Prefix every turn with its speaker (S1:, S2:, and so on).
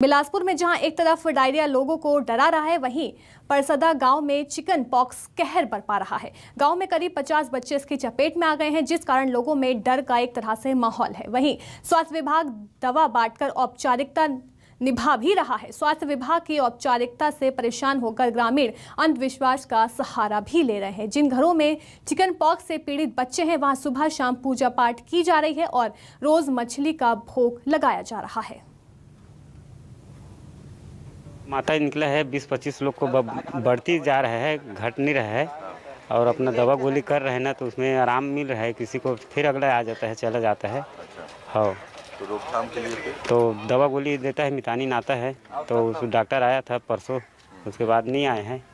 S1: बिलासपुर में जहां एक तरफ डायरिया लोगों को डरा रहा है वहीं परसदा गांव में चिकन पॉक्स कहर बरपा रहा है गांव में करीब 50 बच्चे इसकी चपेट में आ गए हैं जिस कारण लोगों में डर का एक तरह से माहौल है वहीं स्वास्थ्य विभाग दवा बांटकर औपचारिकता निभा भी रहा है स्वास्थ्य विभाग की औपचारिकता से परेशान होकर ग्रामीण अंधविश्वास का सहारा भी ले रहे हैं जिन घरों में चिकन पॉक्स से पीड़ित बच्चे हैं वहाँ सुबह शाम पूजा पाठ की जा रही है और रोज मछली का भोग लगाया जा रहा है
S2: माता निकला है बीस पच्चीस लोग को बढ़ती जा रहा है घट नहीं रहा है और अपना दवा गोली कर रहे हैं ना तो उसमें आराम मिल रहा है किसी को फिर अगला आ जाता है चला जाता है हाँ तो रोकथाम के लिए तो दवा गोली देता है मितानी नाता है तो डॉक्टर आया था परसों उसके बाद नहीं आए हैं